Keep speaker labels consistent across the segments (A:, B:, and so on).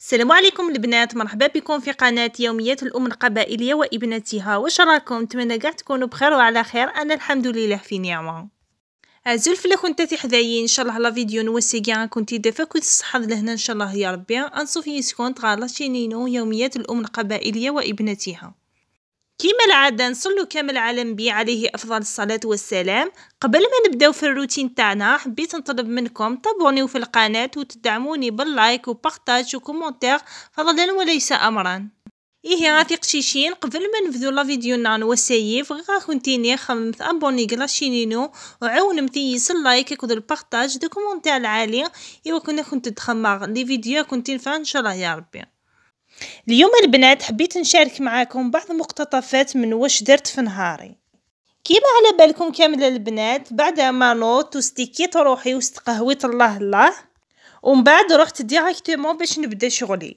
A: السلام عليكم البنات مرحبا بكم في قناة يوميات الأم القبائلية وابنتها واش راكم نتمنى كاع تكونوا بخير وعلى خير أنا الحمد لله في نعمة عزو الفلاخ كنت حدايا ان شاء الله لا فيديو نوسي كاع كنتي دافا كنت الصحه لهنا ان شاء الله يا ربي انصوفي سكونت غالا شينينو يوميات الام القبائليه وابنتها كما العادة نصلو كامل العالم بي عليه أفضل الصلاة والسلام قبل ما نبداو في الروتين تاعنا حبيت نطلب منكم تابونيو في القناة وتدعموني باللايك وبارتاج وكومنتير فضلا وليس أمرا إيه غاثي قشيشين قبل ما نبدو لا فيديو نانو والسيف غا كونتيني خممت أبوني كلاشينينو وعاون مثيس اللايك كود البارتاج دو كومونتير العالي إوا كنا كنت تخمر لي فيديو كنتين فان إن شاء الله يا ربي اليوم البنات حبيت نشارك معاكم بعض مقتطفات من واش درت في نهاري كيما على بالكم كامل البنات بعد ما نوت وستيكيت روحي واستقهويت الله الله ومن بعد رحت ديريكتومون باش نبدا شغلي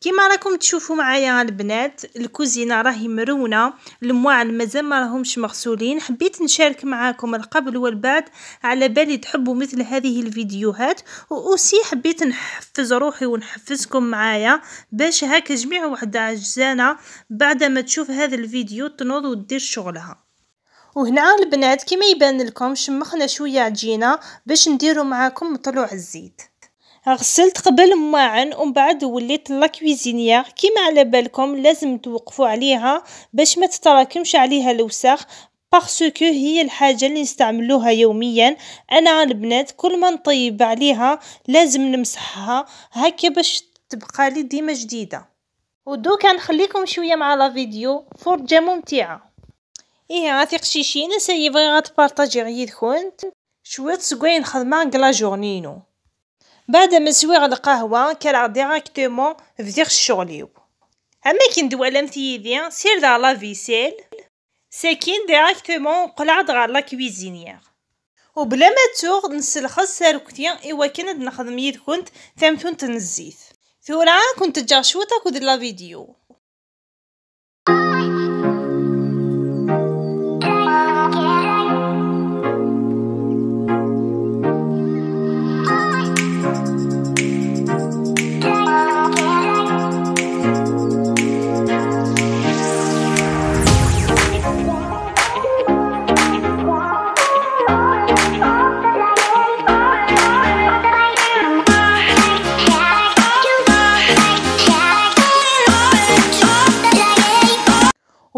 A: كما راكم تشوفوا معايا البنات الكوزينه راهي مرونه الموان مازال ما راهمش مغسولين حبيت نشارك معاكم القبل والبعد على بالي تحبوا مثل هذه الفيديوهات واوسي حبيت نحفز روحي ونحفزكم معايا باش هاك جميع وحده عجزانه بعد ما تشوف هذا الفيديو تنوض ودير شغلها وهنا البنات كما يبان لكم شمخنا شويه عجينه باش نديروا معاكم طلوع الزيت غسلت قبل ماعن ومن بعد وليت لا كويزينيير كيما على بالكم لازم توقفوا عليها باش ما تتراكمش عليها الوساخ باسكو هي الحاجه اللي نستعملوها يوميا انا البنات كل ما نطيب عليها لازم نمسحها هكا باش تبقى لي ديما جديده ودوكا نخليكم شويه مع لا فيديو فرجه ممتعه ايه غاتي قشيشينا سيفغي غتبارطاجي كنت شويه سكوين خدمه كلا جورنينو بعد ما سويغ القهوة كالع ديراكتومون فديغ الشغليو اما كي ندوالم تيدي سير على لا فيسيل ساكن ديراكتومون قلع غار لا كويزينيير وبلا ما توغ نسلخص ساروكتي إوا كنت نخدم يد كنت ثمثون تنزيت ثورا كنت جا شوطا كود لا فيديو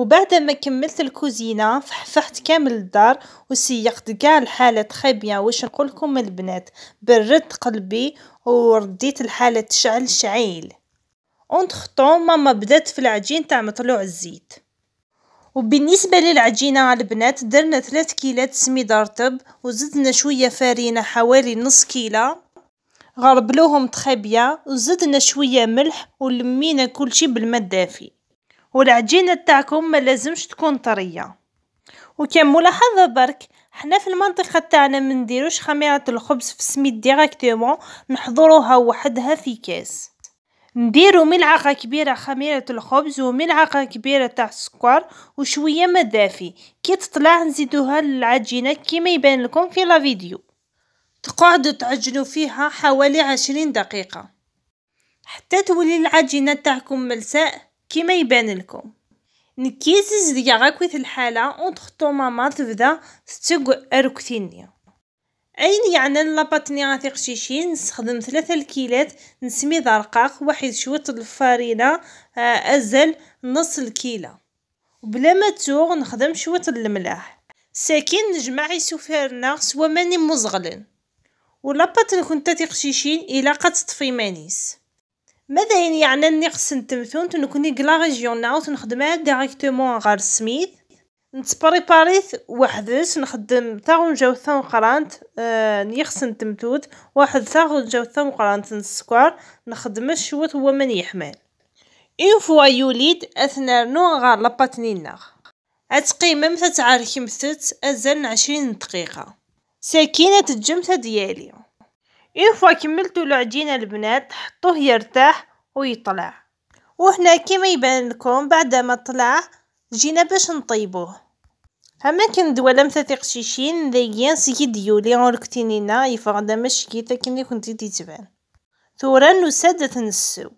A: وبعد ما كملت الكوزينه فحفحت كامل الدار وسيقت كاع الحاله تري بيان واش نقول لكم البنات بردت قلبي ورديت الحاله تشعل شعيل اونتخ طون ماما بدات في العجين تاع مطلوع الزيت وبالنسبة للعجينة البنات درنا ثلاث كيلات سميد رطب وزدنا شوية فرينة حوالي نص كيلة غربلوهم تخبية وزدنا شوية ملح ولمينا كل شيء بالماء الدافي والعجينة تاعكم ما لازمش تكون طرية وكان ملاحظة برك حنا في المنطقة تاعنا ما نديروش خميرة الخبز في السميد ديراكتومون نحضروها وحدها في كاس نديرو ملعقة كبيرة خميرة الخبز وملعقة كبيرة تاع السكر وشوية ما دافي كي تطلع نزيدوها للعجينة كيما يبان لكم في لا فيديو تقعدوا تعجنوا فيها حوالي عشرين دقيقة حتى تولي العجينة تاعكم ملساء كيما يبان لكم نكيز زديا غاكويت الحالة اونتخ طو ماما تبدا تتق اركتيني اين يعني لاباتني غاثي شيشي نستخدم ثلاثة الكيلات نسمي درقاق واحد شوية الفارينة آه، ازل نص الكيلة وبلا ما تسوغ نخدم شوية الملاح ساكن نجمع سوفيرنا سوا ماني مزغلن ولاباتن كنت تاتي قشيشين الى قد تطفي مانيس ماذا يعني عنا يعني نقص نتمثون تنكوني قلا غيجيون نعاود نخدمها ديريكتومون سميث سميت باريث وحدس نخدم تا جاو تا قرانت آه، نيخس نتمتوت واحد تا جاو تا قرانت نسكوار نخدم الشوت هو من يحمل اون فوا يوليد اثنا نو غار لاباتنينا اتقيمم تتعاركم مثت ازن عشرين دقيقة ساكينة الجمثة ديالي إنفوا كملتوا العجينة البنات حطوه يرتاح ويطلع وهنا كما يبان لكم بعد ما طلع جينا باش نطيبوه هما كندوالم ثلاثة قشيشين ذيان سيد يولي غور كتينينا يفغدا مشكيتا كني كنتي تتبان ثورا نسادة نسو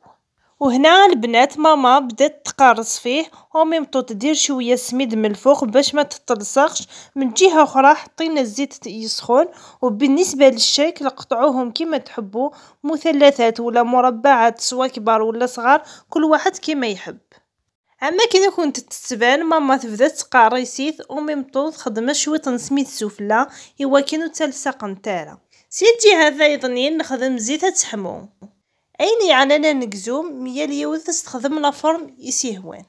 A: وهنا البنات ماما بدات تقرص فيه وميمتو تدير شويه سميد من الفوق باش ما تتلصقش من جهه اخرى حطينا الزيت يسخن وبالنسبه للشكل قطعوهم كما تحبوا مثلثات ولا مربعات سواء كبار ولا صغار كل واحد كما يحب اما كي كنت تتبان ماما تبدا تقاريسيت وميمتو خدمه شويه سميد سفله هو كانو تلصق نتاعها سيدي هذا يظنين نخدم زيت تحمو أين يعني أنا نقزوم ميا اليوث تستخدم لافورم يسيهوان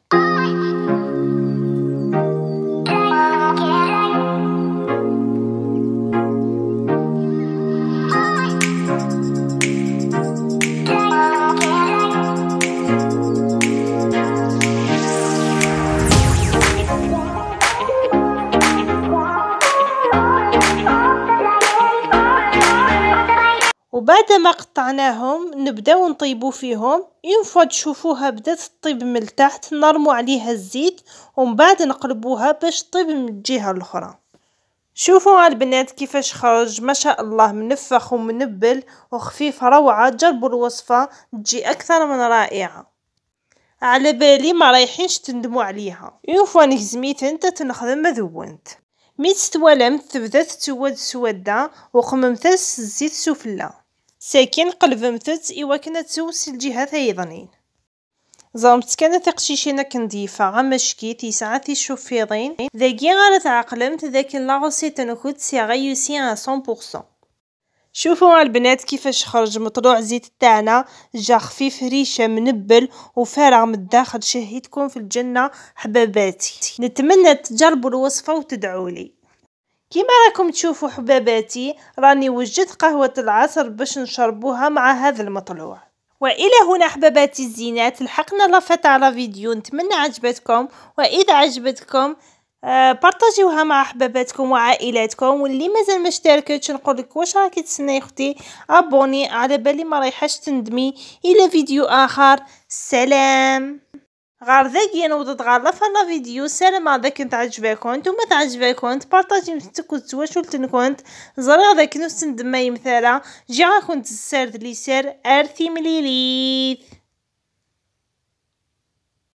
A: وبعد ما قطعناهم نبداو نطيبو فيهم اون فوا تشوفوها بدات تطيب من التحت نرمو عليها الزيت ومن بعد نقلبوها باش تطيب من الجهه الاخرى شوفوا البنات كيفاش خرج ما شاء الله منفخ ومنبل وخفيف روعه جربوا الوصفه تجي اكثر من رائعه على بالي ما رايحينش تندموا عليها اون فوا نهزميت انت تنخدم مذونت ميت تستوى تبدا تسود سوده وقممت الزيت سفله ساكن قلبمتت كنا تسوس الجهة ثايضنين زرمت كان تقشيشينا كنديفة غا شكي تيسعة تي الشوفيرين ذاكي غالة تعقلمت ذاك لاغوسيت نكود سي غيوسي عن صون بورسون شوفوا البنات كيفاش خرج مطلوع زيت تاعنا جا خفيف ريشة منبل وفارغ من الداخل شهيتكم في الجنة حباباتي نتمنى تجربوا الوصفة وتدعولي كيما راكم تشوفوا حباباتي راني وجدت قهوة العصر باش نشربوها مع هذا المطلوع والى هنا حباباتي الزينات لحقنا لفت على فيديو نتمنى عجبتكم واذا عجبتكم آه بارطاجيوها مع حباباتكم وعائلاتكم واللي مازال ما اشتركتش نقول لك واش راكي تسنى اختي ابوني على بالي ما رايحاش تندمي الى فيديو اخر سلام غير يا نوضت تغلط هلا فيديو سلام هذا كنت عجبكم نتوما تعجباكم بارطاجي مستك وتواشلتنكم زري هذا كنوس تندما يمثالا جي كنت السرد لي سير ارثي مليليث